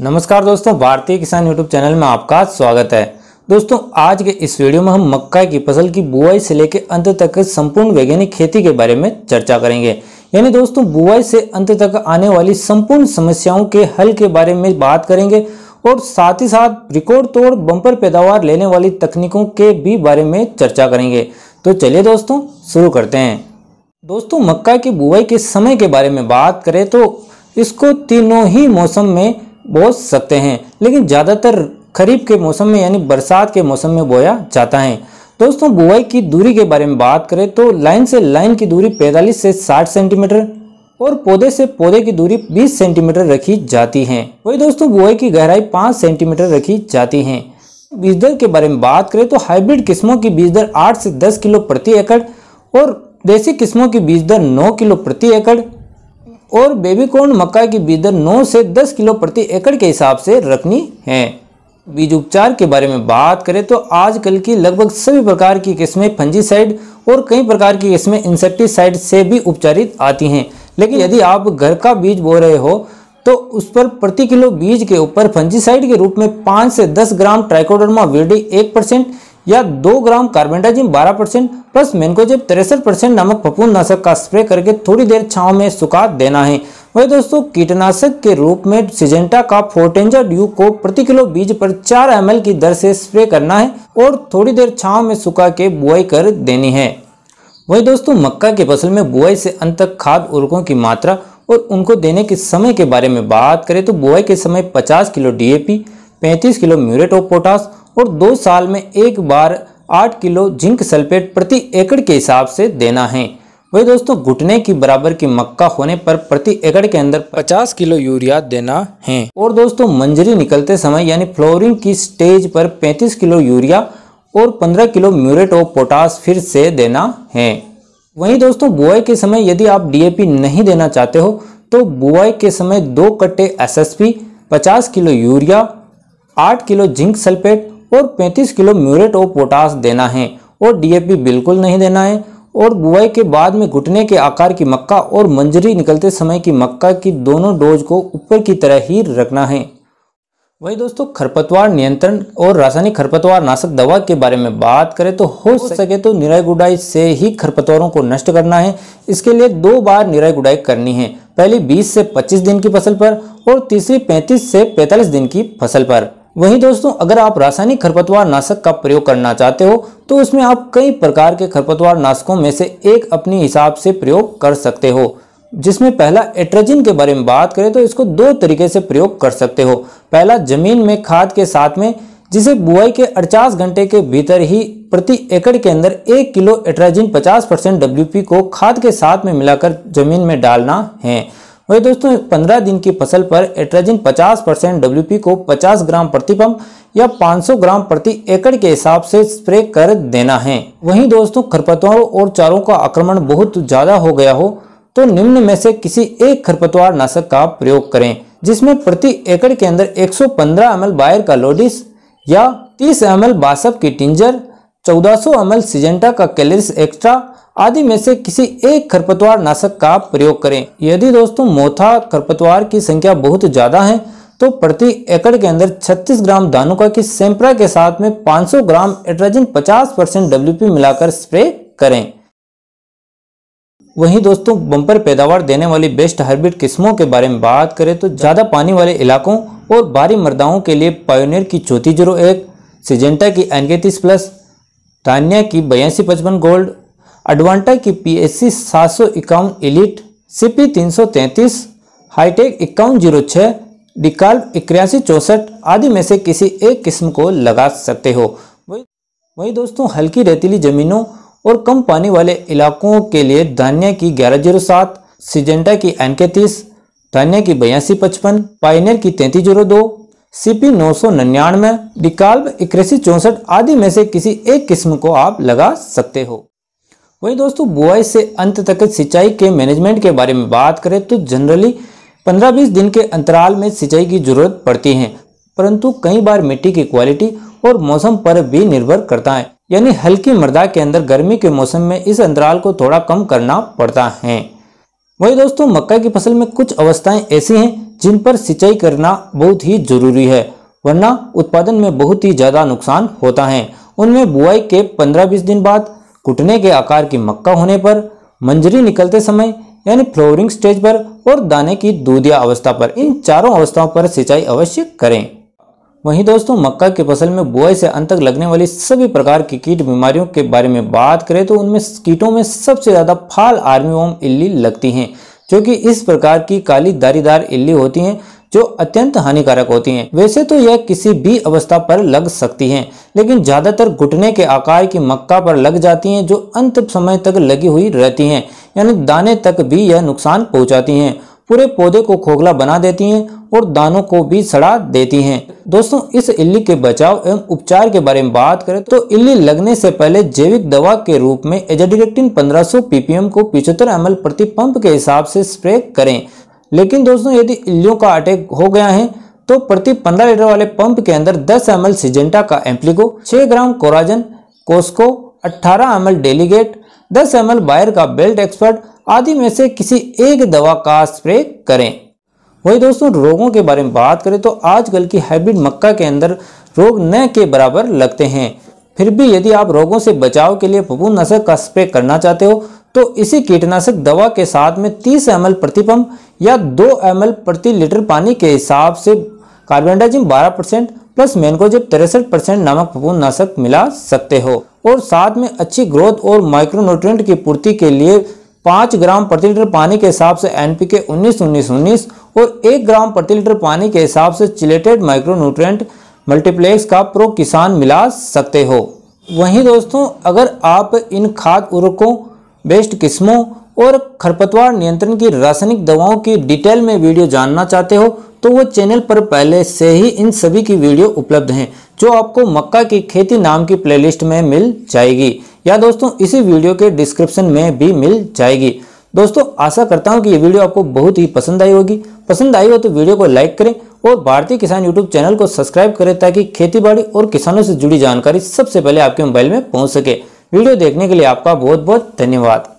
नमस्कार दोस्तों भारतीय किसान यूट्यूब चैनल में आपका स्वागत है दोस्तों आज के इस वीडियो में हम मक्का की फसल की बुआई से लेकर अंत तक संपूर्ण वैज्ञानिक खेती के बारे में चर्चा करेंगे यानी दोस्तों बुआई से अंत तक आने वाली संपूर्ण समस्याओं के हल के बारे में बात करेंगे और साथ ही साथ रिकॉर्ड तोड़ बंपर पैदावार लेने वाली तकनीकों के भी बारे में चर्चा करेंगे तो चलिए दोस्तों शुरू करते हैं दोस्तों मक्का की बुआई के समय के बारे में बात करें तो इसको तीनों ही मौसम में बोझ सकते हैं लेकिन ज़्यादातर खरीफ के मौसम में यानी बरसात के मौसम में बोया जाता है दोस्तों बुआई की दूरी के बारे में बात करें तो लाइन से लाइन की दूरी 45 से 60 सेंटीमीटर और पौधे से पौधे की दूरी 20 सेंटीमीटर रखी जाती है वही दोस्तों बुआई की गहराई 5 सेंटीमीटर रखी जाती है बीज दर के बारे में बात करें तो हाइब्रिड किस्मों की बीज दर 8 से 10 किलो प्रति एकड़ और देसी किस्मों की बीज दर नौ किलो प्रति एकड़ और बेबीकॉर्न मक्का की बीदर 9 नौ से दस किलो प्रति एकड़ के हिसाब से रखनी है बीज उपचार के बारे में बात करें तो आजकल की लगभग सभी प्रकार की किस्में फंजीसाइड और कई प्रकार की किस्में इंसेक्टिसाइड से भी उपचारित आती हैं लेकिन यदि आप घर का बीज बो रहे हो तो उस पर प्रति किलो बीज के ऊपर फंजीसाइड के रूप में 5 से 10 ग्राम ट्राइकोडर्मा वीडी एक परसेंट या दो gram carbendazim 12 percent plus mancozeb तिरसठ परसेंट नामक फपून नाशक का स्प्रे करके थोड़ी देर छाव में सुखा देना है वही दोस्तों कीटनाशक के रूप में सिजेंटा का फोर्टेंजा ड्यू को प्रति किलो बीज पर 4 एम की दर से स्प्रे करना है और थोड़ी देर छाव में सुखा के बुआई कर देनी है वही दोस्तों मक्का की फसल में बुआई से अंत तक खाद उर्वकों की मात्रा और उनको देने के समय के बारे में बात करें तो बुआई के समय 50 kilo DAP 35 kilo muriate of potash और दो साल में एक बार आठ किलो जिंक सल्फेट प्रति एकड़ के हिसाब से देना है वही दोस्तों घुटने की बराबर की मक्का होने पर प्रति एकड़ के अंदर 50 किलो यूरिया देना है और दोस्तों मंजरी निकलते समय यानी फ्लोरिंग की स्टेज पर 35 किलो यूरिया और 15 किलो म्यूरेट ऑफ पोटास फिर से देना है वहीं दोस्तों बुआई के समय यदि आप डीएपी नहीं देना चाहते हो तो बुआई के समय दो कट्टे एस एस किलो यूरिया आठ किलो जिंक सल्फेट और 35 किलो म्यूरेट ऑफ पोटास देना है और डीएपी बिल्कुल नहीं देना है और बुआई के बाद में घुटने के आकार की मक्का और मंजरी निकलते समय की मक्का की दोनों डोज को ऊपर की तरह ही रखना है वही दोस्तों खरपतवार नियंत्रण और रासायनिक खरपतवार नाशक दवा के बारे में बात करें तो हो सके तो निराई गुडाई से ही खरपतवारों को नष्ट करना है इसके लिए दो बार निराई गुडाई करनी है पहली 20 से 25 दिन की फसल पर और तीसरी 35 से 45 दिन की फसल पर वहीं दोस्तों अगर आप रासायनिक खरपतवार नाशक का प्रयोग करना चाहते हो तो उसमें आप कई प्रकार के खरपतवार नाशकों में से एक अपने हिसाब से प्रयोग कर सकते हो जिसमें पहला एट्रोजिन के बारे में बात करें तो इसको दो तरीके से प्रयोग कर सकते हो पहला जमीन में खाद के साथ में जिसे बुआई के 48 घंटे के भीतर ही प्रति एकड़ के अंदर एक किलो एट्राजिन 50 परसेंट डब्ल्यू को खाद के साथ में मिलाकर जमीन में डालना है वही दोस्तों 15 दिन की फसल पर एट्राजिन 50 परसेंट डब्ल्यू को 50 ग्राम प्रति पंप या 500 ग्राम प्रति एकड़ के हिसाब से स्प्रे कर देना है वहीं दोस्तों खरपतवारों और चारों का आक्रमण बहुत ज्यादा हो गया हो तो निम्न में से किसी एक खरपतवार नाशक का प्रयोग करें जिसमें प्रति एकड़ के अंदर 115 एम एल बायर का लोडिस या 30 एम एल बासप की टिंजर 1400 ml सिजेंटा का कैलरिस एक्स्ट्रा आदि में से किसी एक खरपतवार नाशक का प्रयोग करें यदि दोस्तों मोथा खरपतवार की संख्या बहुत ज़्यादा है तो प्रति एकड़ के अंदर 36 ग्राम दानुका की सेम्परा के साथ में 500 ग्राम एट्राजिन 50 परसेंट डब्ल्यू मिलाकर स्प्रे करें वहीं दोस्तों बम्पर पैदावार देने वाली बेस्ट हाइब्रिड किस्मों के बारे में बात करें तो ज़्यादा पानी वाले इलाकों और भारी मर्दाओं के लिए पायोनियर की चौथी जीरो एक सिजेंटा की एनके प्लस टान्या की बयासी पचपन गोल्ड एडवांटा की पी एस सी सात सौ इक्यावन एलिट सीपी तीन सौ तैंतीस हाईटेक इक्यावन जीरो छः डिकाल इक्यासी चौंसठ आदि में से किसी एक किस्म को लगा सकते हो वही वही दोस्तों हल्की रेतीली ज़मीनों और कम पानी वाले इलाकों के लिए धानिया की ग्यारह जीरो सात सिजेंटा की एनके तीस धान्य की बयासी पचपन पाइनर की तैंतीस जीरो दो सीपी नौ सौ निन्यानवे डिकाल्ब इक्रेसी चौंसठ आदि में से किसी एक किस्म को आप लगा सकते हो वहीं दोस्तों बुआई से अंत तक सिंचाई के मैनेजमेंट के बारे में बात करें तो जनरली 15-20 दिन के अंतराल में सिंचाई की जरूरत पड़ती है परंतु कई बार मिट्टी की क्वालिटी और मौसम पर भी निर्भर करता है यानी हल्की मृदा के अंदर गर्मी के मौसम में इस अंतराल को थोड़ा कम करना पड़ता है वही दोस्तों मक्का की फसल में कुछ अवस्थाएं ऐसी हैं जिन पर सिंचाई करना बहुत ही जरूरी है वरना उत्पादन में बहुत ही ज़्यादा नुकसान होता है उनमें बुआई के 15-20 दिन बाद कुटने के आकार की मक्का होने पर मंजरी निकलते समय यानी फ्लोरिंग स्टेज पर और दाने की दूधिया अवस्था पर इन चारों अवस्थाओं पर सिंचाई अवश्य करें वहीं दोस्तों मक्का की फसल में बुआई से अंत तक लगने वाली सभी प्रकार की कीट बीमारियों के बारे में बात करें तो उनमें कीटों में सबसे ज़्यादा फाल आर्मी इल्ली लगती हैं जो कि इस प्रकार की काली दारीदार इल्ली होती हैं जो अत्यंत हानिकारक होती हैं वैसे तो यह किसी भी अवस्था पर लग सकती हैं लेकिन ज़्यादातर घुटने के आकार की मक्का पर लग जाती हैं जो अंत समय तक लगी हुई रहती हैं यानी दाने तक भी यह नुकसान पहुंचाती हैं पूरे पौधे को खोखला बना देती हैं और दानों को भी सड़ा देती हैं दोस्तों इस इल्ली के बचाव एवं उपचार के बारे में बात करें तो इल्ली लगने से पहले जैविक दवा के रूप में पंद्रह 1500 पीपीएम को पिछहत्तर एम प्रति पंप के हिसाब से स्प्रे करें लेकिन दोस्तों यदि इल्लियों का अटैक हो गया है तो प्रति पंद्रह लीटर वाले पंप के अंदर दस एम एल सिजेंटा का एम्पलिको छह ग्राम कोराजन कोस्को अठारह एम एल डेलीगेट दस एम एल बायर का बेल्ट एक्सपर्ट आदि में से किसी एक दवा का स्प्रे करें वही दोस्तों रोगों के बारे में बात करें तो आजकल की हाइब्रिड मक्का के अंदर रोग न के बराबर लगते हैं फिर भी यदि आप रोगों से बचाव के लिए फफूंदनाशक का स्प्रे करना चाहते हो तो इसी कीटनाशक दवा के साथ में 30 एम एल प्रतिपम्प या 2 एम प्रति लीटर पानी के हिसाब से कार्बेंडाजिम 12 परसेंट प्लस मैनकोजेब तिरसठ परसेंट नामक नाशक मिला सकते हो और साथ में अच्छी ग्रोथ और माइक्रोन्यूट्रिएंट की पूर्ति के लिए पाँच ग्राम प्रति लीटर पानी के हिसाब से एन पी के उन्नीस उन्नीस उन्नीस और एक ग्राम प्रति लीटर पानी के हिसाब से चिलेटेड माइक्रोन्यूट्रेंट मल्टीप्लेक्स का प्रो किसान मिला सकते हो वहीं दोस्तों अगर आप इन खाद उर्वरकों बेस्ट किस्मों और खरपतवार नियंत्रण की रासायनिक दवाओं की डिटेल में वीडियो जानना चाहते हो तो वो चैनल पर पहले से ही इन सभी की वीडियो उपलब्ध हैं जो आपको मक्का की खेती नाम की प्लेलिस्ट में मिल जाएगी या दोस्तों इसी वीडियो के डिस्क्रिप्शन में भी मिल जाएगी दोस्तों आशा करता हूँ कि ये वीडियो आपको बहुत ही पसंद आई होगी पसंद आई हो तो वीडियो को लाइक करें और भारतीय किसान यूट्यूब चैनल को सब्सक्राइब करें ताकि बाड़ी और किसानों से जुड़ी जानकारी सबसे पहले आपके मोबाइल में पहुँच सके वीडियो देखने के लिए आपका बहुत बहुत धन्यवाद